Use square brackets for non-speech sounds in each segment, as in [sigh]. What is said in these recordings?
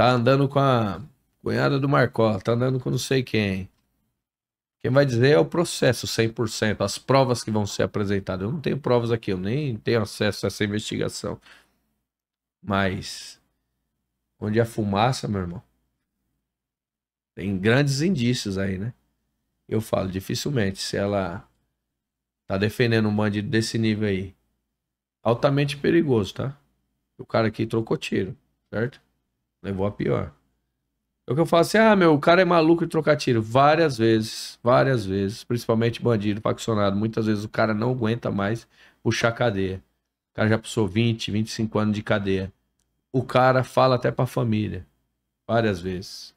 Tá andando com a cunhada do Marcola, tá andando com não sei quem. Quem vai dizer é o processo 100%, as provas que vão ser apresentadas. Eu não tenho provas aqui, eu nem tenho acesso a essa investigação. Mas onde é fumaça, meu irmão, tem grandes indícios aí, né? Eu falo, dificilmente, se ela tá defendendo um bandido desse nível aí, altamente perigoso, tá? O cara aqui trocou tiro, certo? Levou a pior. É o que eu falo assim, ah, meu, o cara é maluco e trocar tiro. Várias vezes, várias vezes, principalmente bandido, faccionado. Muitas vezes o cara não aguenta mais puxar cadeia. O cara já passou 20, 25 anos de cadeia. O cara fala até pra família. Várias vezes.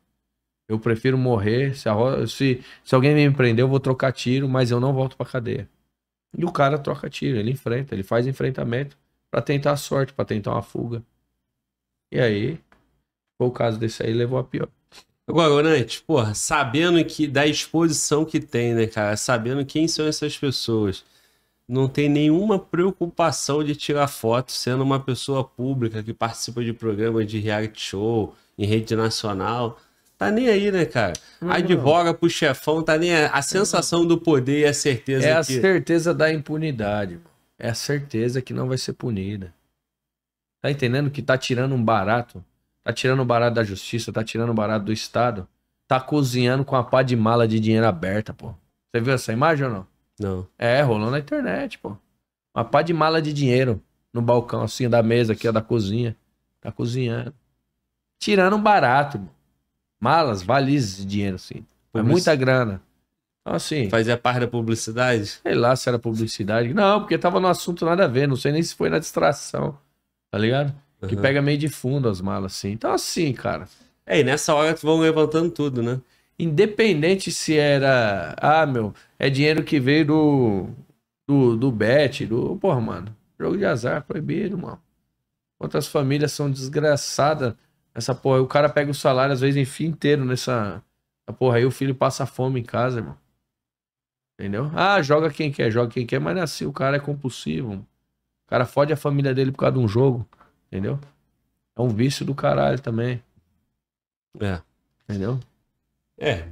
Eu prefiro morrer. Se, a, se, se alguém me prender, eu vou trocar tiro, mas eu não volto pra cadeia. E o cara troca tiro, ele enfrenta, ele faz enfrentamento para tentar a sorte, para tentar uma fuga. E aí, foi o caso desse aí, levou a pior. Agora, Orantes, porra, sabendo que da exposição que tem, né, cara? Sabendo quem são essas pessoas, não tem nenhuma preocupação de tirar foto sendo uma pessoa pública que participa de programas de reality show em rede nacional. Tá nem aí, né, cara? Não, uhum. Advoga pro chefão, tá nem aí. A sensação do poder e a certeza. É a que... certeza da impunidade, pô. É a certeza que não vai ser punida. Tá entendendo que tá tirando um barato Tá tirando o barato da justiça, tá tirando o barato do Estado. Tá cozinhando com a pá de mala de dinheiro aberta, pô. Você viu essa imagem ou não? Não. É, rolou na internet, pô. Uma pá de mala de dinheiro no balcão, assim, da mesa aqui, ó, da cozinha. Tá cozinhando. Tirando um barato, pô. Malas, valizes de dinheiro, assim. É muita grana. Então, assim. Fazia parte da publicidade? Sei lá se era publicidade. Não, porque tava no assunto nada a ver. Não sei nem se foi na distração. Tá ligado? Uhum. Que pega meio de fundo as malas, assim. Então, assim, cara. É, e nessa hora vão levantando tudo, né? Independente se era. Ah, meu, é dinheiro que veio do. Do, do bet, do. Porra, mano. Jogo de azar proibido, mano. Quantas famílias são desgraçadas nessa porra. O cara pega o salário, às vezes, enfim, inteiro nessa. Porra, aí o filho passa fome em casa, irmão. Entendeu? Ah, joga quem quer, joga quem quer, mas é assim, o cara é compulsivo. O cara fode a família dele por causa de um jogo. Entendeu? É um vício do caralho também. É. Entendeu? É.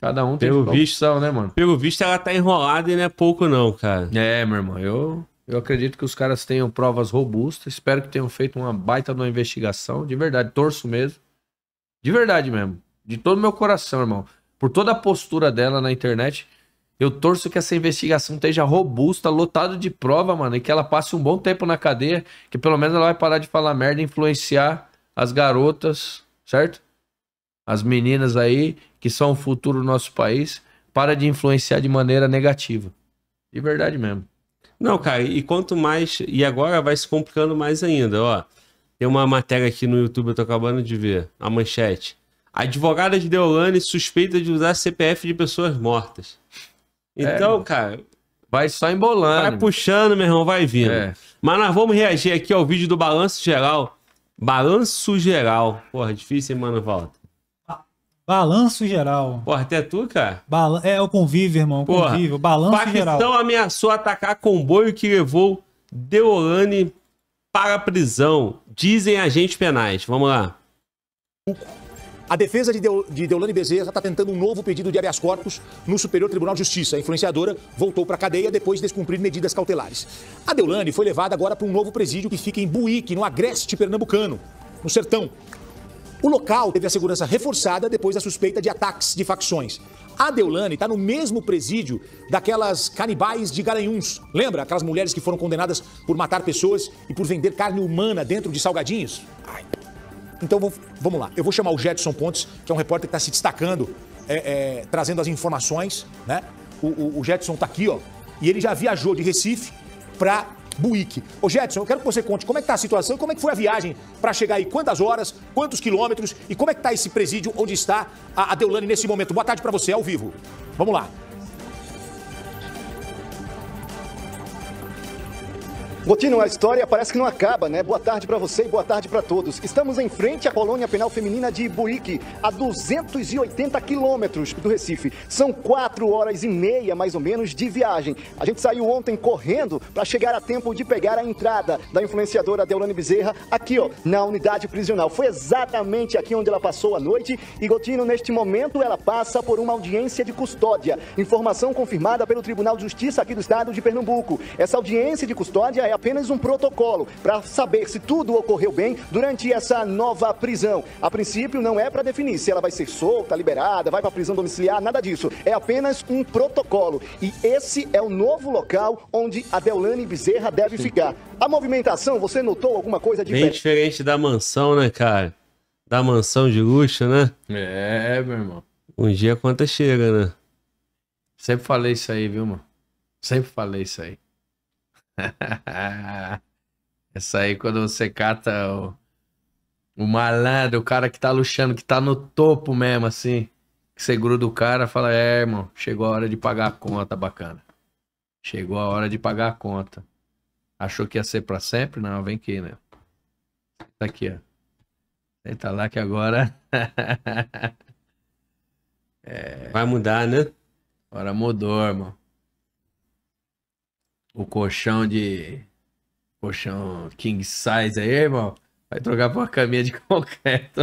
Cada um tem o vício, né, mano? Pelo visto, ela tá enrolada e não é pouco, não, cara. É, meu irmão. Eu, eu acredito que os caras tenham provas robustas. Espero que tenham feito uma baita de uma investigação. De verdade, torço mesmo. De verdade mesmo. De todo meu coração, irmão. Por toda a postura dela na internet. Eu torço que essa investigação esteja robusta, lotada de prova, mano, e que ela passe um bom tempo na cadeia, que pelo menos ela vai parar de falar merda, influenciar as garotas, certo? As meninas aí, que são o futuro do nosso país, para de influenciar de maneira negativa. De verdade mesmo. Não, cara, e quanto mais. E agora vai se complicando mais ainda, ó. Tem uma matéria aqui no YouTube, eu tô acabando de ver, a manchete. Advogada de Deolane suspeita de usar CPF de pessoas mortas. É, então, é. cara. Vai só embolando. Vai puxando, meu irmão, vai vindo. É. Mas nós vamos reagir aqui ao vídeo do balanço geral. Balanço geral. Porra, difícil, hein, mano, volta. Balanço geral. Porra, até tu, cara? É, é, o convívio, irmão. Porra, convívio. Balanço Paquistão geral. Paquistão ameaçou atacar comboio que levou Deolane para a prisão. Dizem agentes penais. Vamos lá. A defesa de, Deulane Deolane Bezerra está tentando um novo pedido de habeas corpus no Superior Tribunal de Justiça. A influenciadora voltou para a cadeia depois de descumprir medidas cautelares. A Deolane foi levada agora para um novo presídio que fica em Buíque, no Agreste Pernambucano, no Sertão. O local teve a segurança reforçada depois da suspeita de ataques de facções. A Deolane está no mesmo presídio daquelas canibais de Garanhuns. Lembra aquelas mulheres que foram condenadas por matar pessoas e por vender carne humana dentro de salgadinhos? Ai. Então vou, vamos lá, eu vou chamar o Jetson Pontes, que é um repórter que está se destacando, é, é, trazendo as informações, né? O, o, o Jetson está aqui, ó, e ele já viajou de Recife para Buíque. Ô Jetson, eu quero que você conte como é que está a situação, como é que foi a viagem para chegar aí, quantas horas, quantos quilômetros e como é que está esse presídio onde está a, a Deulane nesse momento. Boa tarde para você, ao vivo. Vamos lá. Continua a história, parece que não acaba, né? Boa tarde para você e boa tarde para todos. Estamos em frente à colônia penal feminina de Ibuíque, a 280 quilômetros do Recife. São quatro horas e meia, mais ou menos, de viagem. A gente saiu ontem correndo para chegar a tempo de pegar a entrada da influenciadora Deolane Bezerra aqui, ó, na unidade prisional. Foi exatamente aqui onde ela passou a noite e Gotino, neste momento, ela passa por uma audiência de custódia. Informação confirmada pelo Tribunal de Justiça aqui do Estado de Pernambuco. Essa audiência de custódia é a apenas um protocolo para saber se tudo ocorreu bem durante essa nova prisão. A princípio, não é para definir se ela vai ser solta, liberada, vai para prisão domiciliar, nada disso. É apenas um protocolo. E esse é o novo local onde a Deolane Bezerra deve Sim. ficar. A movimentação, você notou alguma coisa diferente? Bem diferente da mansão, né, cara? Da mansão de luxo, né? É, meu irmão. Um dia a conta chega, né? Sempre falei isso aí, viu, mano? Sempre falei isso aí. [laughs] Essa aí, quando você cata o, o malandro, o cara que tá luxando, que tá no topo mesmo, assim. Que você gruda o cara fala: É, irmão, chegou a hora de pagar a conta, bacana. Chegou a hora de pagar a conta. Achou que ia ser pra sempre? Não, vem aqui, né? Tá aqui, ó. Senta lá que agora. [laughs] é... Vai mudar, né? Agora mudou, irmão o colchão de. colchão king size aí, irmão. Vai trocar por uma caminha de [laughs] concreto.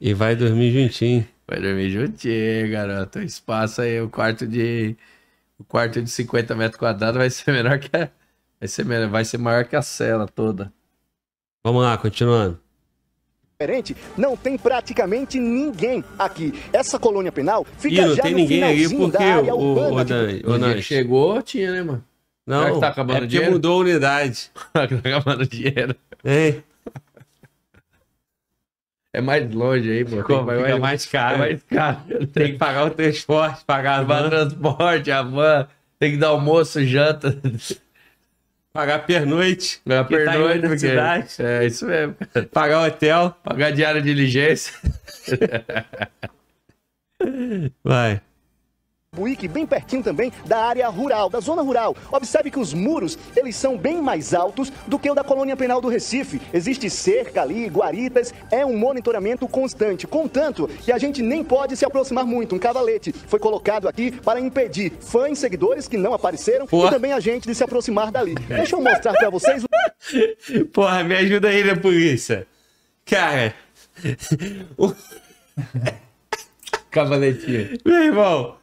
e vai dormir juntinho. Vai dormir juntinho, garoto. Espaço aí, o quarto de. O quarto de 50 metros quadrados vai ser menor que a. Vai ser, melhor, vai ser maior que a cela toda. Vamos lá, continuando diferente, não tem praticamente ninguém aqui. Essa colônia penal fica e não já tem no ninguém aí porque da área o, o, o, o, o, chegou, tinha, né, mano? Não, Será que tá é acabando é porque dinheiro? mudou a unidade. [laughs] tá acabando dinheiro? Hein? [laughs] É mais longe aí, pô. Ficou, vai, fica mais caro. É mais caro. [laughs] Tem que pagar o transporte, pagar O transporte, a van. Tem que dar almoço, janta. Pagar pernoite. Pagar pernoite. Tá porque... cidade. É isso mesmo. Pagar hotel. Pagar diária de diligência. vai. Jabuíque, bem pertinho também da área rural, da zona rural. Observe que os muros, eles são bem mais altos do que o da colônia penal do Recife. Existe cerca ali, guaritas, é um monitoramento constante. Contanto que a gente nem pode se aproximar muito. Um cavalete foi colocado aqui para impedir fãs, seguidores que não apareceram e também a gente de se aproximar dali. Deixa eu mostrar para vocês. [laughs] Porra, me ajuda aí, né, polícia? Cara. [laughs] O... Cavaletinho. Meu irmão,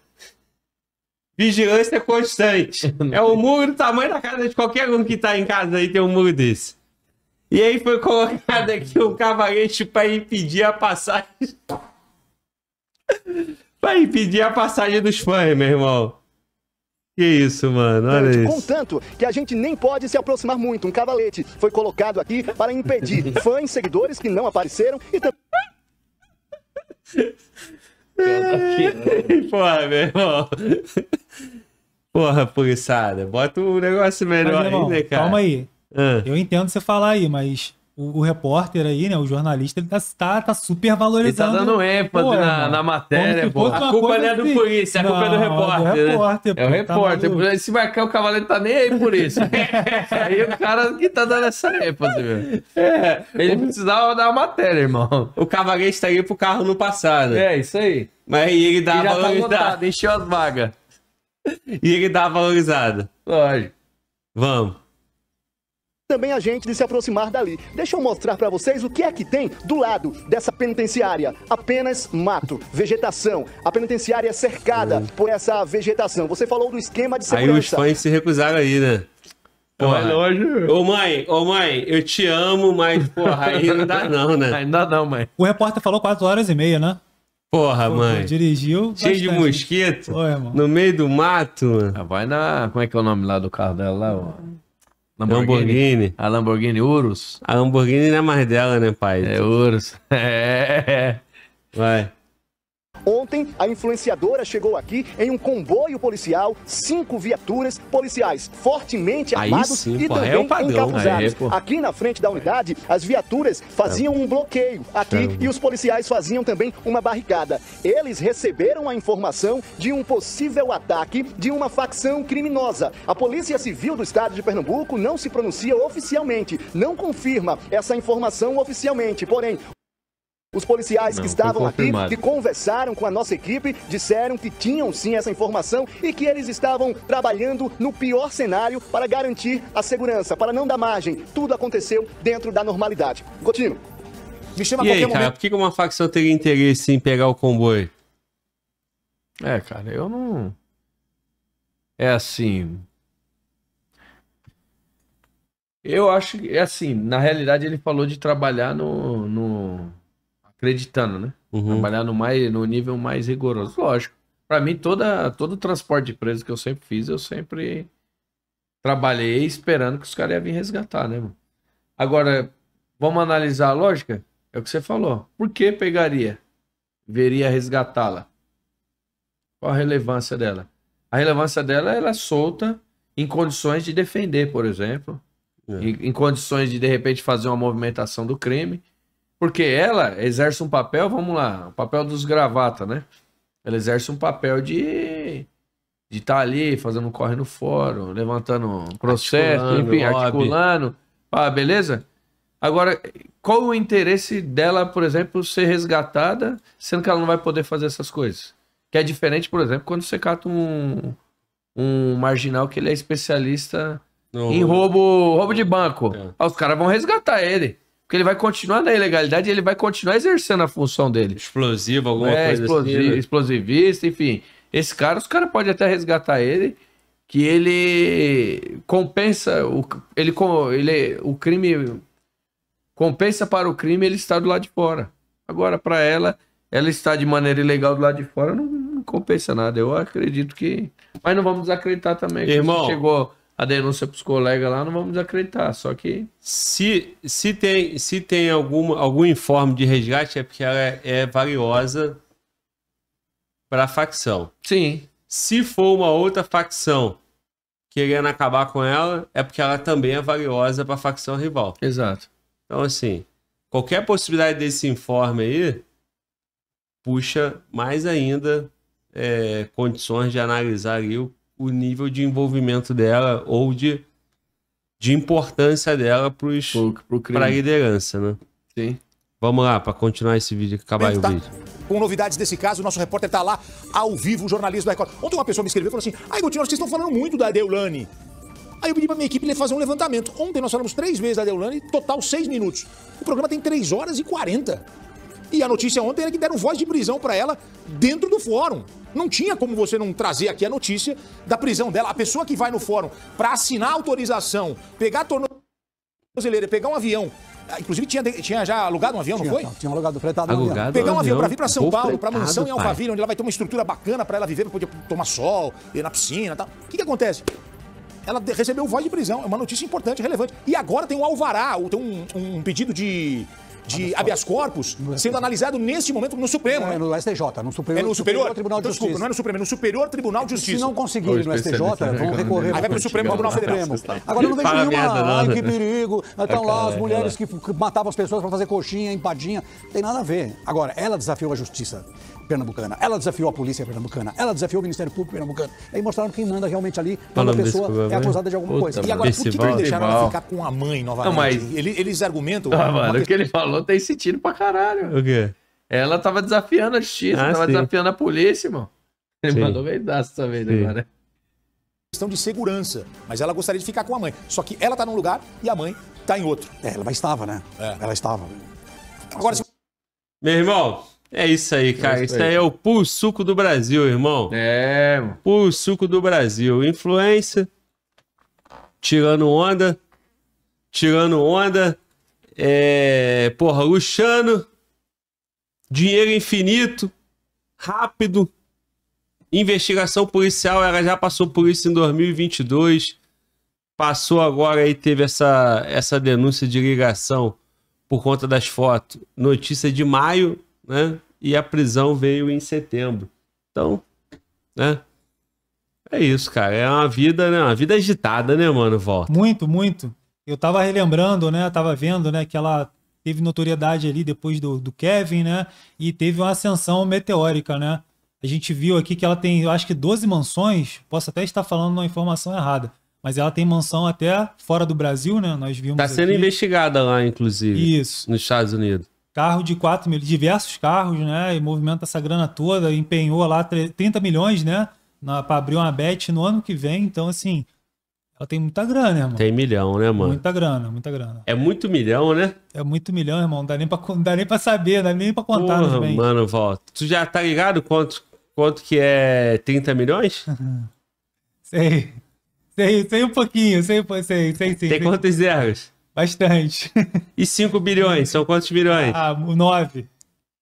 Vigilância constante. [laughs] É o muro do tamanho da casa de qualquer um que tá em casa aí tem um muro desse. E aí foi colocado aqui um cavalete para impedir a passagem. [laughs] para impedir a passagem dos fãs, meu irmão. Que isso, mano, olha isso. Contanto que a gente nem pode se aproximar muito. Um cavalete foi colocado aqui para impedir [laughs] fãs, seguidores que não apareceram e também... [laughs] Porra, meu irmão. Porra, poliçada, bota um negócio melhor irmão, aí, né, cara? Calma aí. Ah. Eu entendo você falar aí, mas o, o, repórter aí, né? O jornalista, ele tá, tá, tá super valorizando. Ele tá dando ênfase pô, na, na, matéria, pô. A culpa não é do assim. polícia, a culpa é do repórter. É repórter né? pô, é o tá repórter. Tá Se marcar o cavaleiro tá nem aí por isso. [laughs] aí o cara que tá dando essa ênfase, meu. É, ele precisava dar uma matéria, irmão. O cavaleiro está aí pro carro no passado. É, isso aí. Mas ele dá ele tá valorizada. Tá encheu as vagas. [laughs] E ele dá valorizada. Lógico. Vamos também a gente de se aproximar dali. Deixa eu mostrar para vocês o que é que tem do lado dessa penitenciária. Apenas mato, vegetação. A penitenciária é cercada hum. por essa vegetação. Você falou do esquema de segurança. Aí os fãs se recusaram aí, né? Porra. É ô mãe, ô mãe, eu te amo, mas porra, aí não dá não, né? [laughs] Ainda não, mãe. O repórter falou 4 horas e meia, né? Porra, Pô, mãe. Dirigiu. Cheio de mosquito. no meio do mato. Ah, vai na. Como é que é o nome lá do carro dela lá, ó? Lamborghini. Lamborghini. A Lamborghini Urus. A Lamborghini não é mais dela, né, pai? É Urus. [laughs] É. Vai. Ontem, a influenciadora chegou aqui em um comboio policial, cinco viaturas policiais fortemente Aí armados sim, e pô, é também é padrão, encapuzados. aqui na frente da unidade, as viaturas faziam um bloqueio aqui e os policiais faziam também uma barricada. Eles receberam a informação de um possível ataque de uma facção criminosa. A Polícia Civil do Estado de Pernambuco não se pronuncia oficialmente, não confirma essa informação oficialmente. Porém, os policiais não, que estavam aqui, que conversaram com a nossa equipe, disseram que tinham sim essa informação e que eles estavam trabalhando no pior cenário para garantir a segurança, para não dar margem. Tudo aconteceu dentro da normalidade. Coutinho, me chama e a qualquer aí, momento. Cara, por que uma facção teria interesse em pegar o comboio? É, cara, eu não. É assim. Eu acho que, é assim, na realidade ele falou de trabalhar no, no, acreditando, né? Uhum. Trabalhar no, mais, no nível mais rigoroso. Lógico. Para mim, toda, todo o transporte de preso que eu sempre fiz, eu sempre trabalhei esperando que os caras iam vir resgatar, né, mano? Agora, vamos analisar a lógica? É o que você falou. Por que pegaria? Veria resgatá-la? Qual a relevância dela? A relevância dela ela é solta em condições de defender, por exemplo. É. Em, em condições de, de repente, fazer uma movimentação do crime. Porque ela exerce um papel, vamos lá, o papel dos gravata, né? Ela exerce um papel de de estar tá ali fazendo corre no fórum, levantando processo, articulando, enfim, lobby. articulando. Ah, beleza? Agora, qual o interesse dela, por exemplo, ser resgatada, sendo que ela não vai poder fazer essas coisas? Que é diferente, por exemplo, quando você cata um, um marginal que ele é especialista no... em roubo, roubo de banco. É. Ah, os caras vão resgatar ele. Porque ele vai continuar na ilegalidade e ele vai continuar exercendo a função dele. Explosivo, alguma é, coisa explosivo, assim. Né? Explosivista, enfim. Esse cara, os caras podem até resgatar ele, que ele compensa, o, ele, ele, o crime compensa para o crime ele estar do lado de fora. Agora, para ela, ela está de maneira ilegal do lado de fora, não, não compensa nada. Eu acredito que. Mas não vamos acreditar também. Irmão, chegou a denúncia para os colegas lá, não vamos desacreditar. Só que. Se, se tem, se tem alguma, algum informe de resgate, é porque ela é, é valiosa para a facção. Sim. Se for uma outra facção querendo acabar com ela, é porque ela também é valiosa para a facção rival. Exato. Então, assim, qualquer possibilidade desse informe aí puxa mais ainda é, condições de analisar ali o o nível de envolvimento dela ou de, de importância dela para a liderança, né? Sim. Vamos lá, para continuar esse vídeo, acabar o vídeo. Com novidades desse caso, o nosso repórter está lá ao vivo, o jornalista da Record. Ontem uma pessoa me escreveu e falou assim: ai, Gutinho, vocês estão falando muito da Deulane. Aí eu pedi para minha equipe fazer um levantamento. Ontem nós falamos três vezes da Deulane, total seis minutos. O programa tem três horas e quarenta. E a notícia ontem era que deram voz de prisão para ela dentro do fórum. Não tinha como você não trazer aqui a notícia da prisão dela. A pessoa que vai no fórum para assinar autorização, pegar a tornozeleira, pegar um avião. Ah, inclusive, tinha, tinha já alugado um avião, tinha, não foi? Não, tinha alugado, fretado alugado um avião. Pegar um avião para vir para São Paulo, para mansão em Alphaville, onde ela vai ter uma estrutura bacana para ela viver, para poder tomar sol, ir na piscina e tal. O que, que acontece? ela recebeu voz de prisão. É uma notícia importante, relevante. E agora tem um alvará, tem um, um pedido de de habeas corpus sendo analisado neste momento no Supremo. Né? É, no STJ, no Superior, é no superior, Tribunal de então, Justiça. não é no Supremo, é no Superior Tribunal de Justiça. Se não conseguirem no STJ, né? vão recorrer. Aí vai para o Supremo Tribunal Federal. Agora não vejo nenhuma. ai, que perigo. Estão lá as mulheres que matavam as pessoas para fazer coxinha, empadinha. Não tem nada a ver. Agora, ela desafiou a justiça pernambucana, ela desafiou a polícia pernambucana, ela desafiou o Ministério Público pernambucano. Aí mostraram quem manda realmente ali quando a pessoa é né? acusada de alguma Puta coisa. E agora, por que, que deixaram ela ficar com a mãe novamente? Não, mas... eles, eles argumentam. Ah, mano, questão... o que ele falou tem tá sentido pra caralho. O quê? Ela tava desafiando a justiça, ah, tava sim. desafiando a polícia, irmão. Ele sim. mandou bem daço também agora, questão de segurança, mas ela gostaria de ficar com a mãe. Só que ela tá num lugar e a mãe tá em outro. É, ela estava, né? É. Ela estava. Agora, se... meu irmão, é isso aí, é cara. Isso aí é o pulsuco suco do Brasil, irmão. É, pulsuco suco do Brasil. Influência, tirando onda, tirando onda. É, porra, Luxano, dinheiro infinito, rápido. Investigação policial, ela já passou por isso em 2022. Passou agora e teve essa, essa denúncia de ligação por conta das fotos. Notícia de maio, né? e a prisão veio em setembro. Então, né? É isso, cara. É uma vida, né? Uma vida agitada, né, mano, volta. Muito, muito. Eu tava relembrando, né? Tava vendo, né, que ela teve notoriedade ali depois do, do Kevin, né? E teve uma ascensão meteórica, né? A gente viu aqui que ela tem, eu acho que 12 mansões. Posso até estar falando uma informação errada. Mas ela tem mansão até fora do Brasil, né? Nós vimos. Tá sendo aqui. investigada lá, inclusive. Isso. Nos Estados Unidos carro de 4 mil, diversos carros, né? E movimenta essa grana toda, empenhou lá 30 milhões, né? Para abrir uma bet no ano que vem. Então, assim, ela tem muita grana, irmão. Tem milhão, né, mano? Muita grana, muita grana. É muito milhão, né? É muito milhão, irmão. Não dá nem pra, dá nem saber, não dá nem pra contar. Porra, bem. mano, volta. Tu já tá ligado quanto, quanto que é 30 milhões? [laughs] sei. Sei, sei um pouquinho, sei, sei, sei, sei. Tem sei. quantos zeros? Bastante. E 5 bilhões? São quantos bilhões? Ah, 9.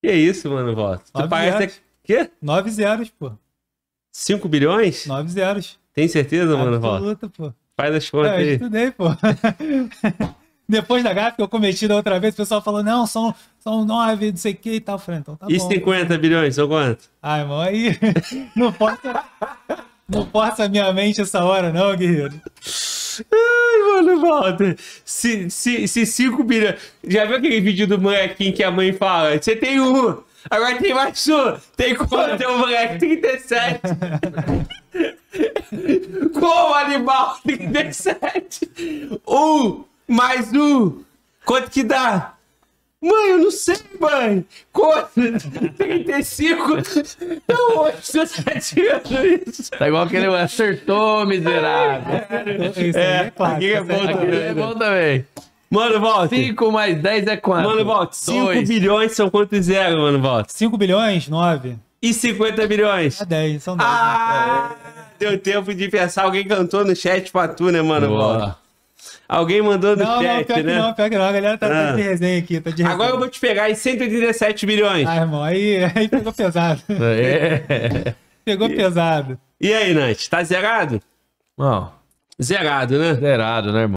Que isso, mano, voto? Tu parece. Zeros. Quê? 9 zeros, pô. 5 bilhões? 9 zeros. Tem certeza, Absoluta, mano, voto? Absoluta, pô. Faz as contas é, aí. Eu estudei, pô. [laughs] Depois da gráfica que eu cometi da outra vez, o pessoal falou: não, são, são nove, não sei o que e tal. Falei, ah, então tá e bom. E 50 bilhões, são quanto? Ai, ah, irmão, aí. [laughs] Não posso. não posso a minha mente essa hora, não, guerreiro. Ah, mano, Walter. Se, se, se cinco bilhões. Já viu aquele vídeo do molequinho que a mãe fala? Você tem um. Agora tem mais um. Tem quanto? Tem é um moleque 37. [laughs] Como animal 37? Um mais um. Quanto que dá? Mãe, eu não sei, mãe. Corta 35. Então hoje você tá tirando isso. Tá igual aquele acertou, miserável. É, é, é, aquele é bom também. é bom também. Mano, volta. 5 mais 10 é quanto? Mano, volta. 5 bilhões são quantos zero, mano, volta? 5 bilhões? 9. E 50 bilhões? É 10, são 10. Né? Ah, né? deu tempo de pensar. Alguém cantou no chat pra tu, né, mano, Boa. volta? Alguém mandou do não, chat, não, pior né? não, pior que não. A galera tá ah. de resenha aqui. Tá de resenha. Agora eu vou te pegar em 187 milhões. Ah, irmão, aí, aí pegou pesado. É. pegou e... pesado. E aí, Nath, tá zerado? Não. Zerado, né? Zerado, né, irmão?